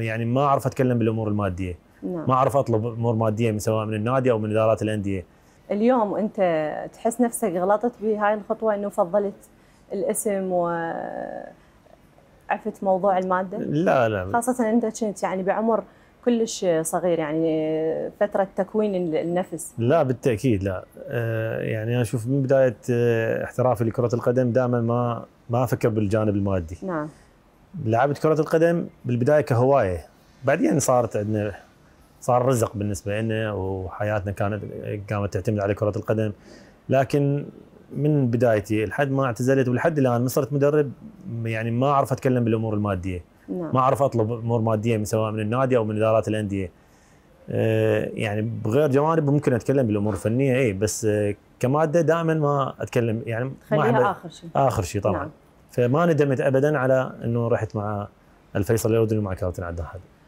يعني ما اعرف اتكلم بالامور الماديه نعم. ما اعرف اطلب امور ماديه من سواء من النادي او من ادارات الانديه اليوم انت تحس نفسك غلطت بهاي الخطوه انه فضلت الاسم و عفت موضوع الماده؟ لا لا خاصه انت كنت يعني بعمر كلش صغير يعني فتره تكوين النفس لا بالتاكيد لا آه، يعني انا اشوف من بدايه آه، احترافي لكره القدم دائما ما ما افكر بالجانب المادي نعم لعبت كرة القدم بالبداية كهواية بعدين صارت عندنا صار رزق بالنسبة لنا وحياتنا كانت قامت تعتمد على كرة القدم لكن من بدايتي لحد ما اعتزلت ولحد الان ما صرت مدرب يعني ما اعرف اتكلم بالامور الماديه نعم. ما اعرف اطلب امور ماديه من سواء من النادي او من ادارات الانديه أه يعني بغير جوانب ممكن اتكلم بالامور الفنيه اي بس أه كماده دائما ما اتكلم يعني ما اخر شيء اخر شيء طبعا نعم. فما ندمت ابدا على انه رحت مع الفيصل الاردني ومع كابتن عدنان حد